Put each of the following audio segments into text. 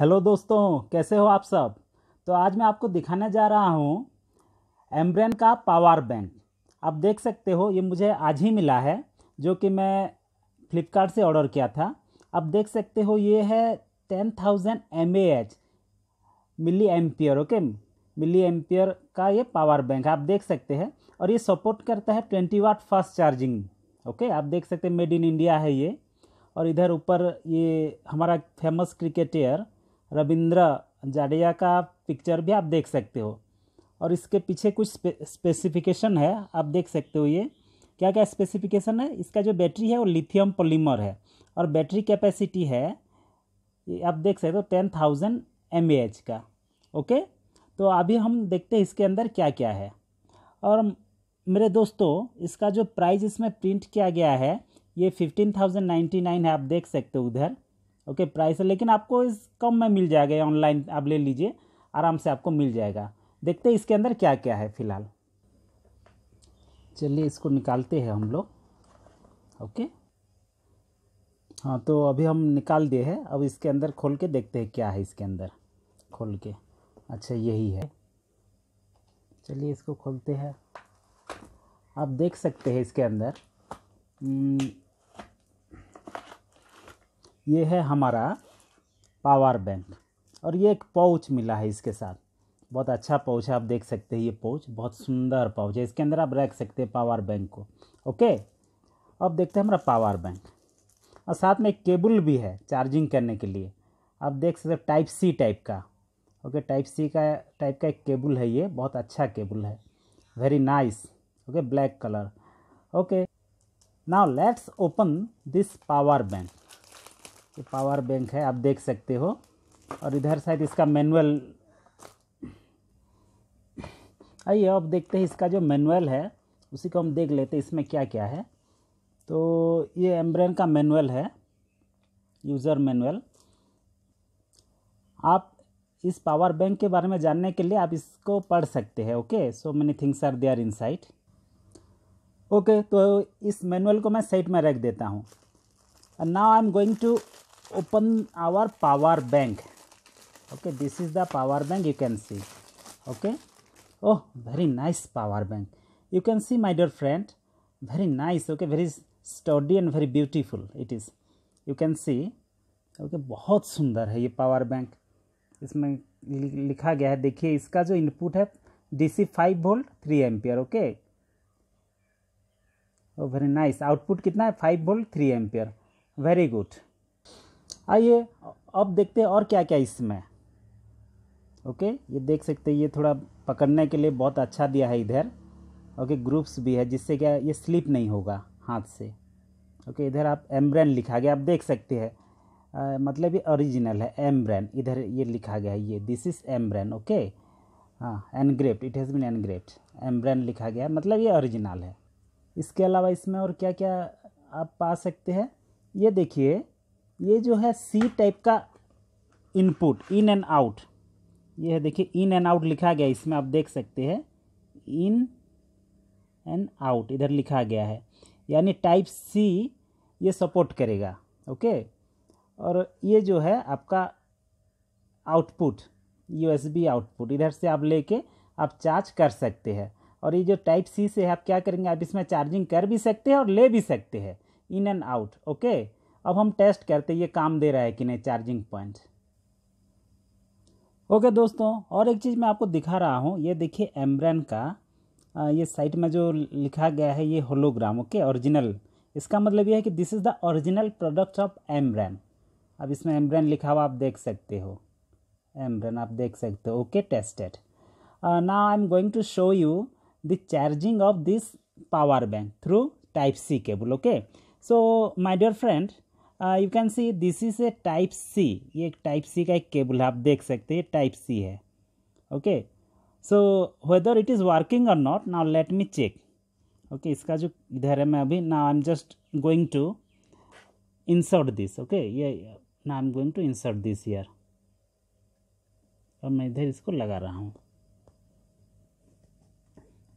hello दोस्तों कैसे हो आप सब तो आज मैं आपको दिखाने जा रहा हूँ एम्ब्रेन का पावर बैंक आप देख सकते हो ये मुझे आज ही मिला है जो कि मैं फ्लिपकार्ट से ऑर्डर किया था आप देख सकते हो ये है ten thousand M H milli ampere okay milli ampere का ये पावर बैंक आप देख सकते हैं और ये सपोर्ट करता है twenty watt fast charging okay आप देख सकते हैं मेड इन इंडिया है ये और इधर ऊपर ये हमारा फेमस क्रिकेटर रविंद्र जाडेजा का पिक्चर भी आप देख सकते हो और इसके पीछे कुछ स्पे, स्पेसिफिकेशन है आप देख सकते हो ये क्या क्या स्पेसिफिकेशन है इसका जो बैटरी है वो लिथियम पोलीमर है और बैटरी कैपेसिटी है ये आप देख सकते हो टेन थाउजेंड एम का ओके तो अभी हम देखते हैं इसके अंदर क्या क्या है और मेरे दोस्तों इसका जो प्राइस इसमें प्रिंट किया गया है ये फिफ्टीन थाउजेंड नाइन्टी नाइन है आप देख सकते हो उधर ओके प्राइस है लेकिन आपको इस कम में मिल जाएगा ऑनलाइन आप ले लीजिए आराम से आपको मिल जाएगा देखते हैं इसके अंदर क्या क्या है फ़िलहाल चलिए इसको निकालते हैं हम लोग ओके हाँ तो अभी हम निकाल दिए हैं अब इसके अंदर खोल के देखते हैं क्या है इसके अंदर खोल के अच्छा यही है चलिए इसको खोलते हैं आप देख सकते हैं इसके अंदर हम्म, ये है हमारा पावर बैंक और ये एक पाउच मिला है इसके साथ बहुत अच्छा पाउच है आप देख सकते हैं ये पाउच बहुत सुंदर पाउच है इसके अंदर आप रख सकते हैं पावर बैंक को ओके अब देखते हैं हमारा पावर बैंक और साथ में एक केबल भी है चार्जिंग करने के लिए आप देख सकते टाइप सी टाइप का ओके टाइप सी का टाइप का एक केबल है ये बहुत अच्छा केबल है very nice okay black colour okay now let's open this power bank ये पावर बैंक है आप देख सकते हो और इधर शायद इसका मैनुअल आइए अब देखते हैं इसका जो मैनुअल है उसी को हम देख लेते हैं इसमें क्या क्या है तो ये एम्ब्रेन का मैनुअल है यूज़र मैनुअल आप इस पावर बैंक के बारे में जानने के लिए आप इसको पढ़ सकते हैं okay so many things are there site okay तो इस मैनुअल को मैं साइड में रख देता हूँ now I am going to open our power bank okay this is the power bank you can see okay oh very nice power bank you can see my dear friend very nice okay very sturdy and very beautiful it is you can see okay okay, बहुत सुंदर है ये power bank इसमें लिखा गया है देखिए इसका जो इनपुट है DC volt volt ampere okay oh very nice output कितना है five volt three ampere very good आइए अब देखते हैं और क्या क्या इसमें ओके ये देख सकते हैं ये थोड़ा पकड़ने के लिए बहुत अच्छा दिया है इधर ओके ग्रुप्स भी है जिससे क्या ये स्लिप नहीं होगा हाथ से ओके इधर आप एम लिखा गया आप देख सकते हैं मतलब ये ओरिजिनल है एम इधर ये लिखा गया है ये दिस इज़ एम ओके हाँ engraved it has been engraved M लिखा गया मतलब ये ओरिजिनल है इसके अलावा इसमें और क्या क्या आप पा सकते हैं ये देखिए ये जो है सी टाइप का इनपुट इन एंड आउट ये है देखिए इन एंड आउट लिखा गया इसमें आप देख सकते हैं इन एंड आउट इधर लिखा गया है यानी टाइप सी ये सपोर्ट करेगा ओके और ये जो है आपका आउटपुट यूएसबी आउटपुट इधर से आप लेके आप चार्ज कर सकते हैं और ये जो टाइप सी से है आप क्या करेंगे आप इसमें चार्जिंग कर भी सकते हैं और ले भी सकते हैं इन एंड आउट ओके अब हम टेस्ट करते ये काम दे रहा है कि नहीं चार्जिंग पॉइंट ओके दोस्तों और एक चीज़ मैं आपको दिखा रहा हूँ ये देखिए एम्ब्रन का ये साइट में जो लिखा गया है ये होलोग्राम ओके ओरिजिनल इसका मतलब ये है कि this is the original product of Ambrane अब इसमें एम्ब्रन लिखा हुआ आप देख सकते हो एम्ब्रन आप देख सकते हो okay tested now I am going to show you the charging of this power bank through type C cable okay so my dear friend you can see this is a type C ये एक type C का एक cable है आप देख सकते हैं type C है okay so whether it is working or not now let me check okay इसका जो इधर है मैं अभी ना I am just going to insert this okay ये ना I am going to insert this here और मैं इधर इसको लगा रहा हूँ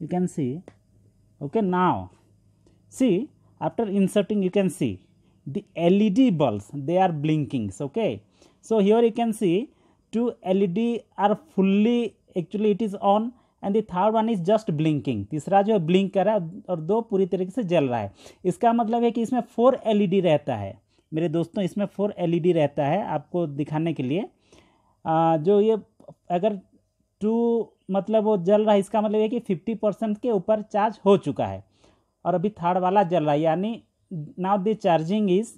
you can see okay now see after inserting you can see the LED bulbs they are blinkings okay so here you can see two LED are fully actually it is on and the third one is just blinking तीसरा जो है blink कर रहा है और दो पूरी तरीके से जल रहा है इसका मतलब है कि इसमें फोर एलईडी e रहता है मेरे दोस्तों इसमें फोर एलईडी e रहता है आपको दिखाने के लिए आ, जो ये अगर टू मतलब वो जल रहा है इसका मतलब है कि फिफ्टी परसेंट के ऊपर चार्ज हो चुका है और अभी थर्ड वाला जल रहा है यानी now the charging is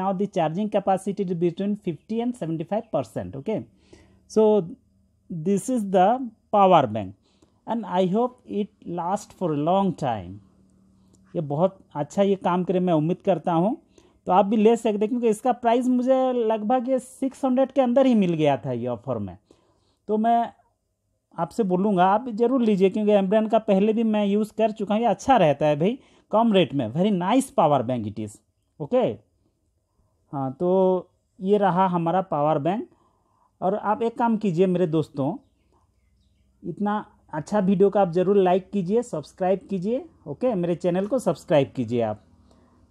now the charging capacity is between 50 and 75 percent okay so this is the power bank and i hope it last for a long time ये बहुत अच्छा ये काम करे मैं उम्मीद करता हूँ तो आप भी ले सकते क्योंकि इसका प्राइस मुझे लगभग ये सिक्स हंड्रेड के अंदर ही मिल गया था ये ऑफर में तो मैं आपसे बोलूँगा आप ज़रूर लीजिए क्योंकि एम्ब्रन का पहले भी मैं यूज़ कर चुका हूँ ये अच्छा रहता है भाई कम रेट में very nice power bank it is okay हाँ तो ये रहा हमारा पावर बैंक और आप एक काम कीजिए मेरे दोस्तों इतना अच्छा वीडियो का आप ज़रूर लाइक कीजिए सब्सक्राइब कीजिए ओके मेरे चैनल को सब्सक्राइब कीजिए आप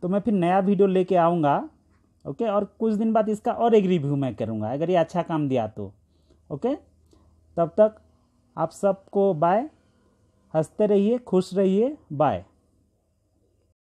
तो मैं फिर नया वीडियो लेके आऊँगा ओके और कुछ दिन बाद इसका और एक रिव्यू मैं करूँगा अगर ये अच्छा काम दिया तो ओके तब तक आप सबको बाय हंसते रहिए खुश रहिए बाय